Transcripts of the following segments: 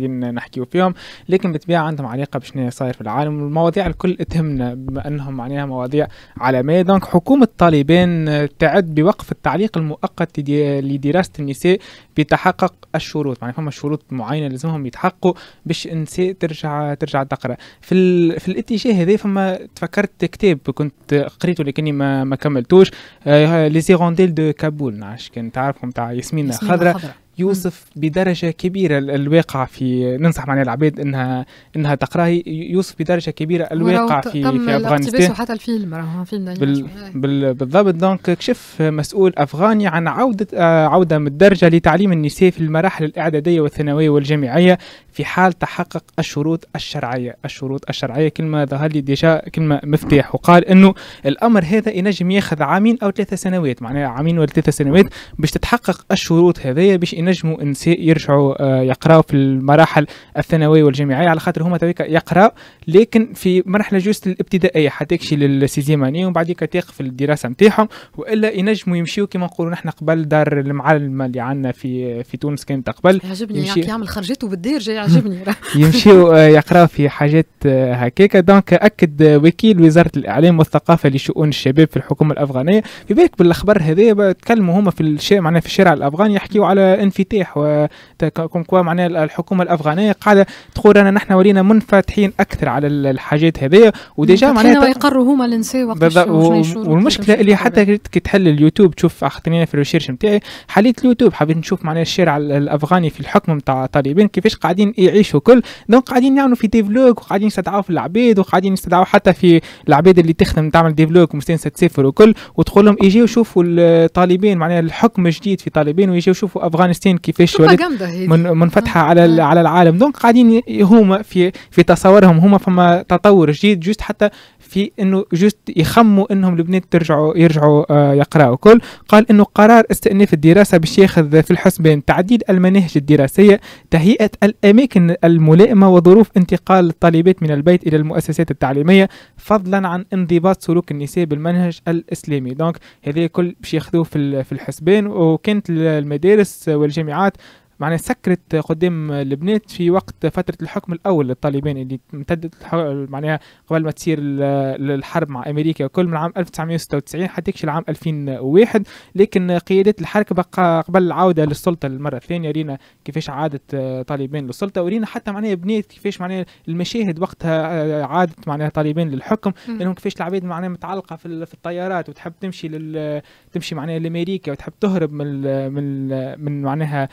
قاعدين نحكيو فيهم لكن بالطبيعه عندهم علاقه بشنو صاير في العالم والمواضيع الكل تهمنا بما انهم معناها مواضيع عالميه دونك حكومه طالبان تعد بوقف التعليق المؤقت لدراسه النساء بتحقق الشروط معناها فما شروط معينه لازمهم يتحققوا باش النساء ترجع ترجع تقرا في ال... في الاتجاه هذا فما تفكرت كتاب كنت قريته لكني ما ما كملتوش آه، لي سيغونديل دو كابول نعرفش كان تعرفهم تاع ياسمين خضره يوصف بدرجه كبيره الواقع في ننصح معناها العباد انها انها تقراه يوصف بدرجه كبيره الواقع في في افغانستان وحتى الفيلم فيلم بال بال بالضبط دونك كشف مسؤول افغاني عن عوده آه، عوده الدرجه لتعليم النساء في المراحل الاعداديه والثانويه والجامعيه في حال تحقق الشروط الشرعية الشروط الشرعية كلمة ظهر لي ديجا كلمة مفتاح وقال أنه الأمر هذا ينجم ياخذ عامين أو ثلاثة سنوات معناها عامين ولا ثلاثة سنوات باش تتحقق الشروط هذايا باش ينجموا النساء يرجعوا آه، يقراوا في المراحل الثانوية والجامعية على خاطر هما تويكا يقراوا لكن في مرحلة جوست الابتدائية حتى حتكشي للسيزيام ومن بعديك في الدراسة نتاعهم وإلا ينجموا يمشيوا كما نقولوا نحن قبل دار المعلمة اللي عندنا في في تونس كانت قبل عجبني يعمل خرجته بالدير جاي يعني. عجبني يمشيو آه، يقراو في حاجات آه، هكاك دونك اكد وكيل وزاره الاعلام والثقافه لشؤون الشباب في الحكومه الافغانيه في بالك بالاخبار هذا تكلموا هما في الشارع معناها في الشارع الافغاني يحكيو على انفتاح وكم كوا معناها الحكومه الافغانيه قاعده تقول انا نحن ولينا منفتحين اكثر على الحاجات هذه وديجا معناها ويقروا هما النساء وقت والمشكله اللي حتى كي تحل اليوتيوب تشوف اختنينا في الريشيرش نتاعي حليت اليوتيوب حبيت نشوف معناها الشارع الافغاني في الحكم نتاع طالبان كيفاش قاعدين يعيشوا كل دونك قاعدين يعملوا في ديفلوك وقاعدين يستدعوا في العباد وقاعدين يستدعوا حتى في العباد اللي تخدم تعمل ديفلوك ومستانسه تسافر وكل وتقول لهم اجيو شوفوا الطالبين معناها الحكم الجديد في طالبين ويجيو يشوفوا افغانستان كيفاش من منفتحه على آه. على العالم دونك قاعدين هما في في تصورهم هما فما تطور جديد جوست حتى في انه جست يخموا انهم البنات ترجعوا يرجعوا آه، يقراوا كل قال انه قرار استئناف الدراسه باش ياخذ في الحسبان تعديل المناهج الدراسيه تهيئه الاماكن الملائمه وظروف انتقال الطالبات من البيت الى المؤسسات التعليميه فضلا عن انضباط سلوك النساء بالمنهج الاسلامي دونك هذا كل باش ياخذوه في الحسبان وكانت المدارس والجامعات معناها سكرت قدام البنات في وقت فترة الحكم الأول للطالبان اللي امتدت معناها قبل ما تصير الحرب مع أمريكا وكل من عام 1996 حتى العام 2001 لكن قيادة الحركة بقى قبل العودة للسلطة للمرة الثانية رينا كيفاش عادت طالبان للسلطة ورينا حتى معناها بنات كيفاش معناها المشاهد وقتها آه، عادت معناها طالبان للحكم لأنهم كيفاش العباد معناها متعلقة في الطيارات وتحب تمشي لل... تمشي معناها لأمريكا وتحب تهرب من من من معناها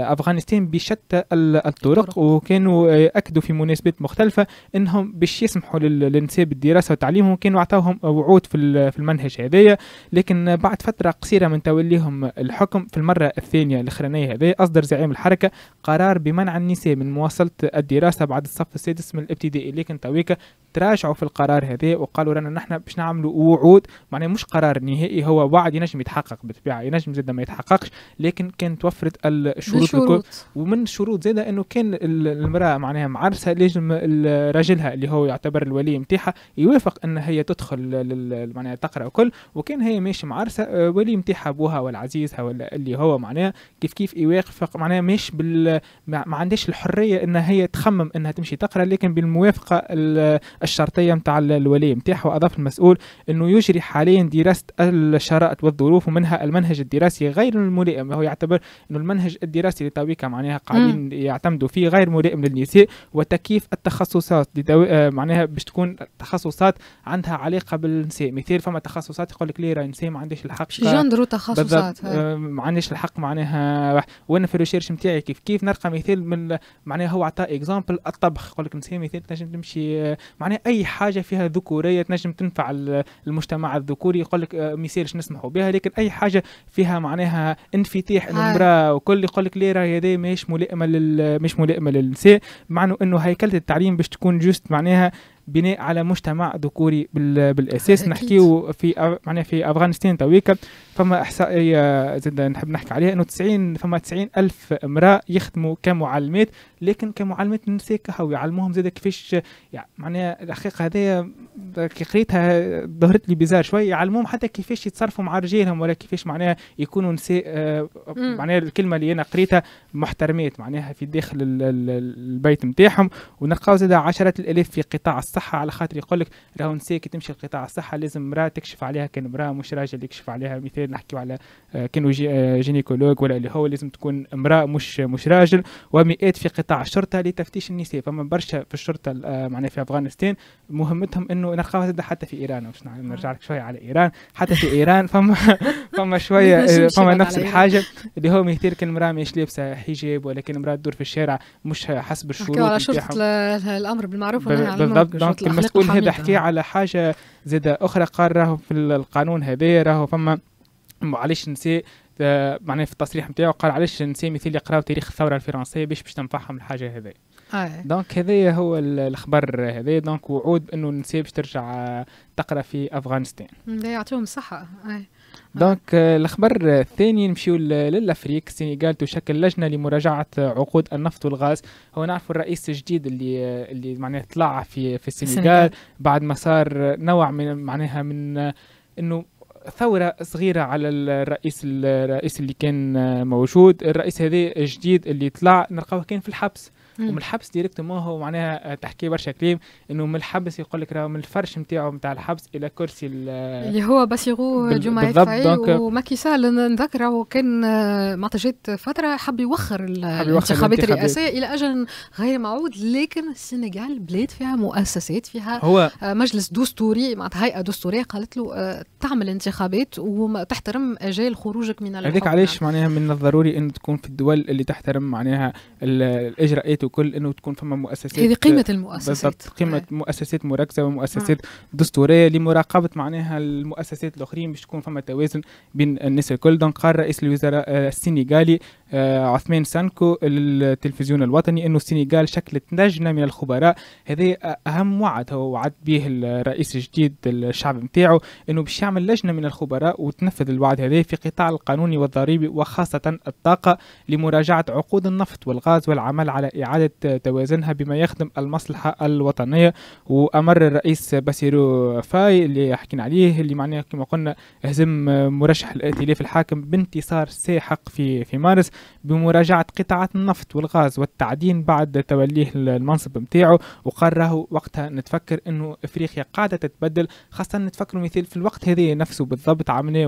افغانستان بشتى الطرق وكانوا آه، اكدوا في مناسبات مختلفه انهم باش يسمحوا للنساء بالدراسه وتعليمهم كانوا عطاوهم وعود في في المنهج هذايا لكن بعد فتره قصيره من توليهم الحكم في المره الثانيه الاخرانيه هذايا اصدر زعيم الحركه قرار بمنع النساء من مواصله الدراسه بعد الصف السادس من الابتدائي لكن تويكا تراجعوا في القرار هذا وقالوا لنا نحن باش نعملوا وعود معناها مش قرار نهائي هو وعد ينجم يتحقق بالطبيعه ينجم زاد ما يتحققش لكن كان توفرت الشروط الكل ومن الشروط زاد انه كان المراه معناها معرسه لازم راجلها اللي هو يعتبر الولي نتاعها يوافق ان هي تدخل معناها تقرا وكل وكان هي ماشي معرسه آه، ولي نتاعها ابوها ولا عزيزها ولا اللي هو معناها كيف كيف يوافق معناها مش بال ما عندهاش الحريه ان هي تخمم انها تمشي تقرا لكن بالموافقه الشرطية نتاع الولي نتاعها وأضاف المسؤول أنه يجري حاليا دراسة الشرائط والظروف ومنها المنهج الدراسي غير الملائم هو يعتبر أنه المنهج الدراسي اللي معناها قاعدين يعتمدوا فيه غير ملائم للنساء وتكييف التخصصات لدو... آه، معناها باش تكون تخصصات عندها علاقة بالنساء مثال فما تخصصات يقول لك ليه راهي نساء ما عندهاش الحق جندر وتخصصات آه. آه، ما عندهاش الحق معناها وانا في الريشيرش نتاعي كيف كيف نلقى مثال من معناها هو عطى اكزامبل الطبخ يقول لك نساء مثال تنجم تمشي معناها يعني اي حاجه فيها ذكوريه تنجم تنفع المجتمع الذكوري يقول لك آه، ما يصيرش نسمحوا بها لكن اي حاجه فيها معناها انفتاح المراه وكل يقول لك ليه راهي هذه ماهيش ملائمه مش ملائمه للنساء مع انه هيكله التعليم باش تكون جوست معناها بناء على مجتمع ذكوري بالاساس نحكيو في معناها في افغانستان تويكا فما احصائيه زاد نحب نحكي عليها انه 90 فما 90 الف امراه يخدموا كمعلمات لكن كمعلمات نساء كهو يعلموهم زاد كيفاش يعني معناها الحقيقه هذايا كي قريتها ظهرت لي بيزار شويه يعلموهم حتى كيفاش يتصرفوا مع رجالهم ولا كيفاش معناها يكونوا نساء آه، معناها الكلمه اللي انا قريتها محترمات معناها في داخل البيت نتاعهم ونلقاو زاد عشرات الالاف في قطاع الصحه الصحه على خاطر يقول لك راهو نسيك تمشي لقطاع الصحه لازم امراه تكشف عليها كان امراه مش راجل يكشف عليها مثال نحكيو على آه، كانوا آه، جينيكولوج ولا اللي هو لازم تكون امراه مش مش راجل ومئات في قطاع الشرطه لتفتيش النساء فما برشا في الشرطه آه، معناها في افغانستان مهمتهم انه نلقاوها حتى في ايران باش نرجع لك شويه على ايران حتى في ايران فما فما شويه فما نفس الحاجه اللي هو مثال كان امراه مش لابسه حجاب ولا كان امراه تدور في الشارع مش حسب الشروط على شرطه الامر بالمعروف والنهي عن المنكر بالضبط دونك المسؤول هذا حكي على حاجه زاد اخرى قال راهو في القانون هذا راهو فما معليش نسي آه، معناها في التصريح نتاعو قال علاش نسي مثل يقراو تاريخ الثوره الفرنسيه باش باش تنفعهم الحاجه هذه آه. دونك هذايا هو الخبر هذايا دونك وعود انه نسي باش ترجع آه، تقرا في افغانستان يعطيهم الصحه آه. دونك آه، الخبر الثاني نمشيو للافريك السنغال تشكل لجنه لمراجعه عقود النفط والغاز هو نعرفوا الرئيس الجديد اللي آه، اللي معناها طلع في في السنغال بعد ما صار نوع من معناها من آه، انه ثورة صغيرة على الرئيس الرئيس اللي كان موجود الرئيس هذا الجديد اللي طلع نلقاه كان في الحبس ومن الحبس ديريكت ما هو معناها آه، تحكي برشا كلام انه من الحبس يقول لك راه من الفرش نتاعو نتاع الحبس الى كرسي اللي هو باسيغو جمعه فاي وماكي سال نذكره كان آه، معناتها جات فتره حب يوخر الانتخابات الرئاسيه الى اجل غير معود لكن السنغال بلاد فيها مؤسسات فيها هو آه، مجلس دستوري معناتها هيئه دستوريه قالت له تعمل انتخابات وتحترم اجال خروجك من هذيك علاش معناها من الضروري ان تكون في الدول اللي تحترم معناها الاجراءات وكل انه تكون فما مؤسسات هذه قيمه المؤسسات بالضبط قيمه آه. مؤسسات مركزه ومؤسسات آه. دستوريه لمراقبه معناها المؤسسات الاخرين باش تكون فما توازن بين الناس الكل دونك قال رئيس الوزراء آه، السنغالي آه، عثمان سانكو للتلفزيون الوطني أنه السنغال شكلت لجنه من الخبراء هذا أهم وعد هو وعد به الرئيس الجديد الشعب نتاعو أنه باش يعمل لجنة من الخبراء وتنفذ الوعد هذا في قطاع القانوني والضريبي وخاصة الطاقة لمراجعة عقود النفط والغاز والعمل على إعادة توازنها بما يخدم المصلحة الوطنية وأمر الرئيس باسيرو فاي اللي حكينا عليه اللي معناه كما قلنا هزم مرشح الائتلاف الحاكم بانتصار ساحق في في مارس بمراجعة قطاعات النفط والغاز والتعدين بعد توليه المنصب متاعه وقال راهو وقتها نتفكر انه افريقيا قاعدة تتبدل خاصة نتفكروا مثال في الوقت هذا نفسه بالضبط عملناه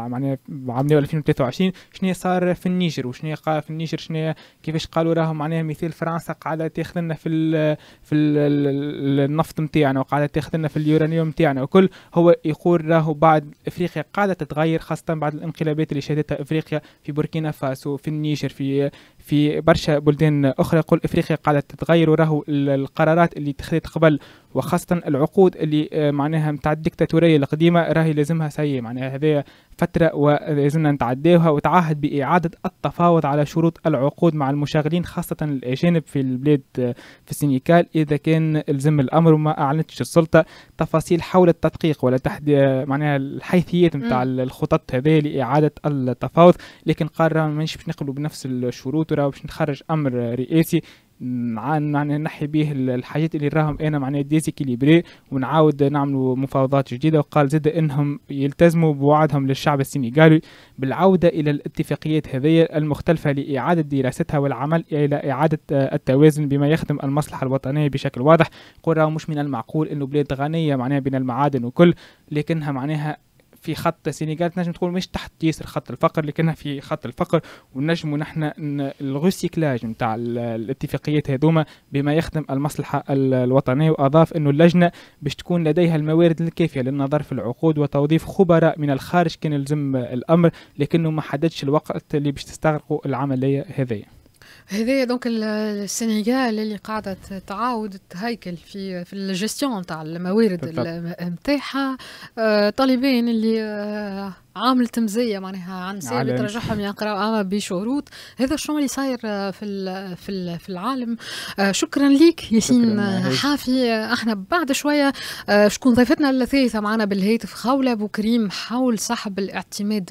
عملناه 2023 شنو صار في النيجر وشنو قال في النيجر شنو كيفاش قالوا راهو معناها مثال فرنسا قاعدة تاخذ لنا في الـ في الـ النفط نتاعنا وقاعدة تاخذ لنا في اليورانيوم نتاعنا وكل هو يقول راهو بعد افريقيا قاعدة تتغير خاصة بعد الانقلابات اللي شهدتها افريقيا في بوركينا فاسو في النيشر في في برشا بلدان أخرى قل إفريقيا قاعدة تتغير وراه القرارات اللي اتخذت قبل وخاصة العقود اللي آه، معناها متاع الدكتاتورية القديمة راهي لازمها سي معناها هذه فترة ولازمنا نتعداوها وتعهد بإعادة التفاوض على شروط العقود مع المشغلين خاصة الأجانب في البلاد آه، في السنغال إذا كان الزم الأمر وما أعلنتش السلطة تفاصيل حول التدقيق ولا تحدي آه، معناها الحيثيات نتاع الخطط هذه لإعادة التفاوض لكن قرر ما باش نقبلوا بنفس الشروط الدكتوراه باش نخرج امر رئاسي معنا نحي به الحاجات اللي راهم انا معناها ديزيكيليبري ونعاود نعملوا مفاوضات جديده وقال زاد انهم يلتزموا بوعدهم للشعب السنغالي بالعوده الى الاتفاقيات هذه المختلفه لاعاده دراستها والعمل الى اعاده آه، التوازن بما يخدم المصلحه الوطنيه بشكل واضح قرى مش من المعقول انه بلاد غنيه معناها بين المعادن وكل لكنها معناها في خط السنغال تنجم تقول مش تحت ياسر خط الفقر لكنها في خط الفقر ونجموا نحن الغوسيكلاج نتاع الاتفاقيات هذوما بما يخدم المصلحه الوطنيه واضاف انه اللجنه باش تكون لديها الموارد الكافيه للنظر في العقود وتوظيف خبراء من الخارج كان يلزم الامر لكنه ما حددش الوقت اللي باش تستغرقوا العمليه هذه هذايا دونك السنغال اللي قاعده تعاود تهيكل في في الجستيون نتاع الموارد نتاعها آه، طالبين اللي آه، عامل مزية معناها عن سالب ترجعهم يقراوا أما آه، بشروط هذا الشغل اللي صاير في في في العالم شكرا لك ياسين حافي احنا بعد شوية شكون ضيفتنا الثالثة معنا بالهاتف خولة بكريم كريم حول صاحب الاعتماد